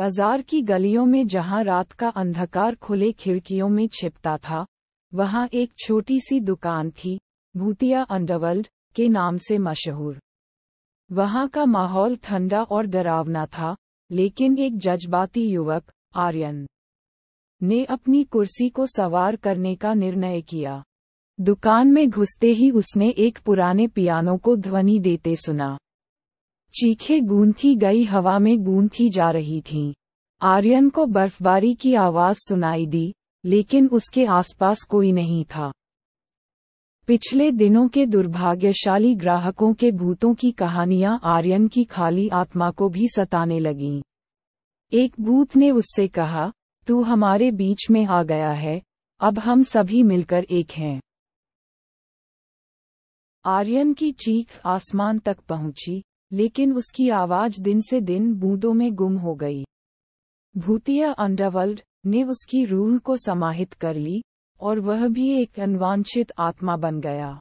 बाजार की गलियों में जहां रात का अंधकार खुले खिड़कियों में छिपता था वहां एक छोटी सी दुकान थी भूतिया अंडरवर्ल्ड के नाम से मशहूर वहां का माहौल ठंडा और डरावना था लेकिन एक जज्बाती युवक आर्यन ने अपनी कुर्सी को सवार करने का निर्णय किया दुकान में घुसते ही उसने एक पुराने पियानो को ध्वनि देते सुना चीखें गूंथी गई हवा में गूंथी जा रही थीं। आर्यन को बर्फबारी की आवाज सुनाई दी लेकिन उसके आसपास कोई नहीं था पिछले दिनों के दुर्भाग्यशाली ग्राहकों के भूतों की कहानियां आर्यन की खाली आत्मा को भी सताने लगीं। एक भूत ने उससे कहा तू हमारे बीच में आ गया है अब हम सभी मिलकर एक हैं आर्यन की चीख आसमान तक पहुंची लेकिन उसकी आवाज दिन से दिन बूंदों में गुम हो गई भूतिया अंडरवर्ल्ड ने उसकी रूह को समाहित कर ली और वह भी एक अनवांछित आत्मा बन गया